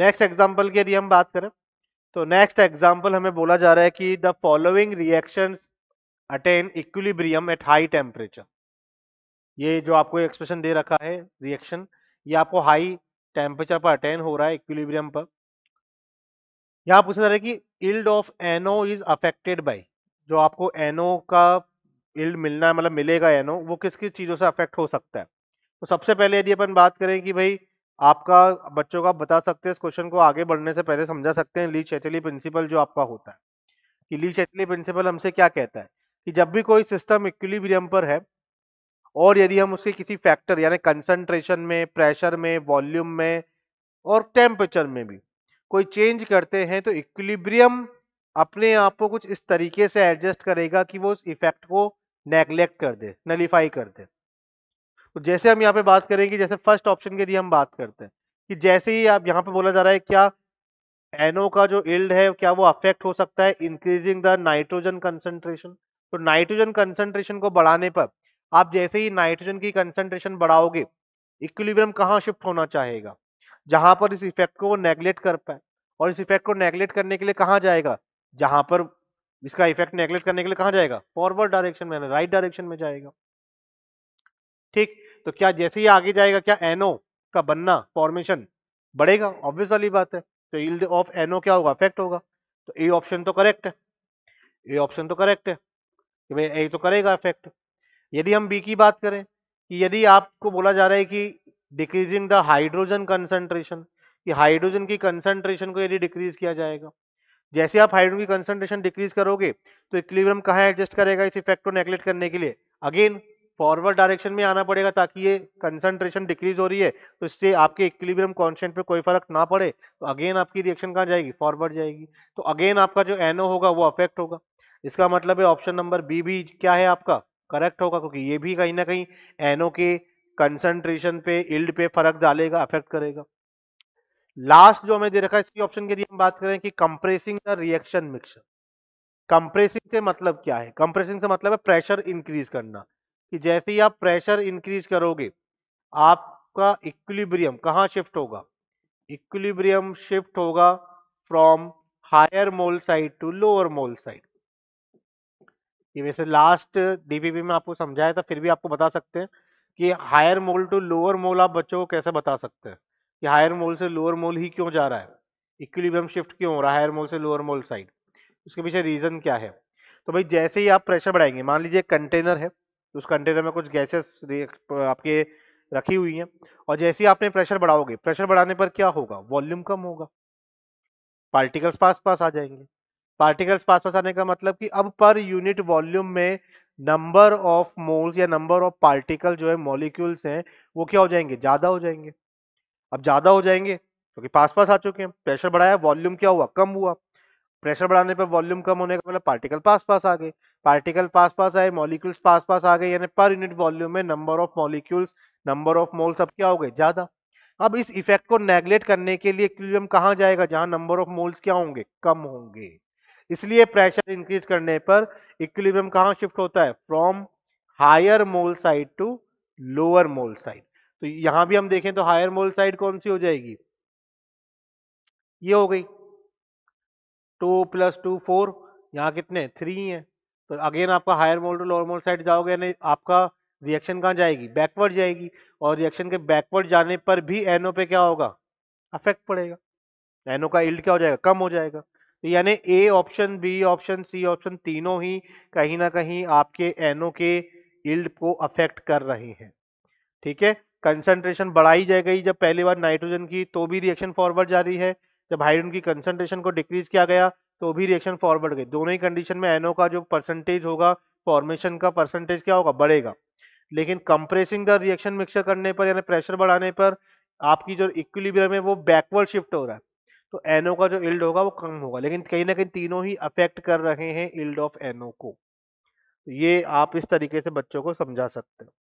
next example की यदि हम बात करें तो नेक्स्ट एग्जाम्पल हमें बोला जा रहा है कि the following reaction attain equilibrium at high temperature ये जो आपको एक्सप्रेशन दे रखा है रिएक्शन ये आपको हाई टेम्परेचर पर अटेन हो रहा है इक्विलिब्रियम पर यहाँ पूछा जा रहा है कि yield of NO is affected by जो आपको एनो का इल्ड मिलना है मतलब मिलेगा एनो वो किस किस चीज़ों से अफेक्ट हो सकता है तो सबसे पहले यदि अपन बात करें कि भाई आपका बच्चों का बता सकते हैं इस क्वेश्चन को आगे बढ़ने से पहले समझा सकते हैं ली चेटली प्रिंसिपल जो आपका होता है कि ली चेटली प्रिंसिपल हमसे क्या कहता है कि जब भी कोई सिस्टम इक्विलिब्रियम पर है और यदि हम उसके किसी फैक्टर यानी कंसंट्रेशन में प्रेशर में वॉल्यूम में और टेम्परेचर में भी कोई चेंज करते हैं तो इक्विलिब्रियम अपने आप को कुछ इस तरीके से एडजस्ट करेगा कि वो उस इफेक्ट को नेग्लेक्ट कर दे नलीफाई कर दे तो जैसे हम यहाँ पे बात करेंगे जैसे फर्स्ट ऑप्शन के लिए हम बात करते हैं कि जैसे ही आप यहाँ पे बोला जा रहा है क्या एनओ का जो इल्ड है क्या वो अफेक्ट हो सकता है इंक्रीजिंग द नाइट्रोजन कंसेंट्रेशन तो नाइट्रोजन कंसेंट्रेशन को बढ़ाने पर आप जैसे ही नाइट्रोजन की कंसेंट्रेशन बढ़ाओगे इक्विलिब्रियम कहाँ शिफ्ट होना चाहेगा जहां पर इस इफेक्ट को वो नेग्लेक्ट कर पाए और इस इफेक्ट को नेग्लेक्ट करने के लिए कहाँ जाएगा जहां पर इसका इफेक्ट नेग्लेक्ट करने के लिए कहाँ जाएगा फॉरवर्ड डायरेक्शन में राइट डायरेक्शन में जाएगा ठीक तो क्या जैसे ही आगे जाएगा क्या एनो का बनना फॉर्मेशन बढ़ेगा ऑब्वियस वाली बात है तो यील्ड ऑफ एनो क्या होगा अफेक्ट होगा तो ए ऑप्शन तो करेक्ट है ए ऑप्शन तो करेक्ट है कि भाई ए तो करेगा अफेक्ट यदि हम बी की बात करें कि यदि आपको बोला जा रहा है कि डिक्रीजिंग द हाइड्रोजन कंसनट्रेशन कि हाइड्रोजन की कंसनट्रेशन को यदि डिक्रीज किया जाएगा जैसे आप हाइड्रोजन की कंसनट्रेशन डिक्रीज करोगे तो इक्विलिब्रियम कहाँ एडजस्ट करेगा इस इफेक्ट को नेग्लेक्ट करने के लिए अगेन फॉरवर्ड डायरेक्शन में आना पड़ेगा ताकि ये कंसंट्रेशन डिक्रीज हो रही है तो इससे आपके इक्विलिब्रियम कॉन्स्टेंट पे कोई फर्क ना पड़े तो अगेन आपकी रिएक्शन कहाँ जाएगी फॉरवर्ड जाएगी तो अगेन आपका जो एनओ होगा वो अफेक्ट होगा इसका मतलब है ऑप्शन नंबर बी भी क्या है आपका करेक्ट होगा क्योंकि ये भी कहीं ना कहीं एनओ के कंसनट्रेशन पे इल्ड पे फर्क डालेगा अफेक्ट करेगा लास्ट जो हमें दे रखा है इसकी ऑप्शन के लिए हम बात करें कि compressing the reaction mixer compressing से मतलब क्या है कंप्रेसिंग से मतलब है प्रेशर इंक्रीज करना कि जैसे ही आप प्रेशर इंक्रीज करोगे आपका इक्विलिब्रियम कहाँ शिफ्ट होगा इक्विलिब्रियम शिफ्ट होगा from higher mole side to lower mole side ये वैसे लास्ट डीपीपी में आपको समझाया था फिर भी आपको बता सकते हैं कि higher mole to lower mole आप बच्चों को कैसे बता सकते हैं कि हायर मोल से लोअर मोल ही क्यों जा रहा है इक्विलिब्रियम शिफ्ट क्यों हो रहा है हायर मोल से लोअर मोल साइड उसके पीछे रीज़न क्या है तो भाई जैसे ही आप प्रेशर बढ़ाएंगे मान लीजिए कंटेनर है तो उस कंटेनर में कुछ गैसेस आपके रखी हुई हैं और जैसे ही आपने प्रेशर बढ़ाओगे प्रेशर बढ़ाने पर क्या होगा वॉल्यूम कम होगा पार्टिकल्स पास पास आ जाएंगे पार्टिकल्स पास पास आने का मतलब कि अब पर यूनिट वॉल्यूम में नंबर ऑफ मोल्स या नंबर ऑफ पार्टिकल जो है मॉलिक्यूल्स हैं वो क्या हो जाएंगे ज़्यादा हो जाएंगे अब ज़्यादा हो जाएंगे क्योंकि पास पास आ चुके हैं प्रेशर बढ़ाया वॉल्यूम क्या हुआ कम हुआ प्रेशर बढ़ाने पर वॉल्यूम कम होने का मतलब पार्टिकल पास पास आ गए पार्टिकल पास पास आए मॉलिक्यूल्स पास पास आ गए यानी पर यूनिट वॉल्यूम में number of molecules number of mole सब क्या हो गए ज्यादा अब इस इफेक्ट को नेग्लेक्ट करने के लिए इक्विलिब्रियम कहाँ जाएगा जहां नंबर ऑफ मोल्स क्या होंगे कम होंगे इसलिए प्रेशर इंक्रीज करने पर इक्विलिब्रियम कहाँ शिफ्ट होता है from higher mole side to lower mole side तो यहां भी हम देखें तो हायर मोल साइड कौन सी हो जाएगी ये हो गई टू प्लस टू फोर यहां कितने थ्री हैं तो अगेन आपका higher mole to lower mole side जाओगे यानी आपका रिएक्शन कहाँ जाएगी बैकवर्ड जाएगी और रिएक्शन के बैकवर्ड जाने पर भी एनओ पे क्या होगा अफेक्ट पड़ेगा एनओ का इल्ड क्या हो जाएगा कम हो जाएगा तो यानी A option B option C option तीनों ही कहीं ना कहीं आपके एनओ के इल्ड को अफेक्ट कर रहे हैं ठीक है कंसंट्रेशन बढ़ाई जाएगी जब पहली बार नाइट्रोजन की तो भी रिएक्शन फॉरवर्ड जा रही है जब हाइड्रोजन की कंसंट्रेशन को डिक्रीज किया गया तो भी रिएक्शन फॉरवर्ड गई दोनों ही कंडीशन में एनओ का जो परसेंटेज होगा फॉर्मेशन का परसेंटेज क्या होगा बढ़ेगा लेकिन कंप्रेसिंग द रिएक्शन मिक्सर करने पर यानी प्रेशर बढ़ाने पर आपकी जो इक्विलिब्रियम है वो बैकवर्ड शिफ्ट हो रहा है तो एनओ का जो इल्ड होगा वो कम होगा लेकिन कहीं ना कहीं तीनों ही अफेक्ट कर रहे हैं इल्ड ऑफ एनओ को तो ये आप इस तरीके से बच्चों को समझा सकते हो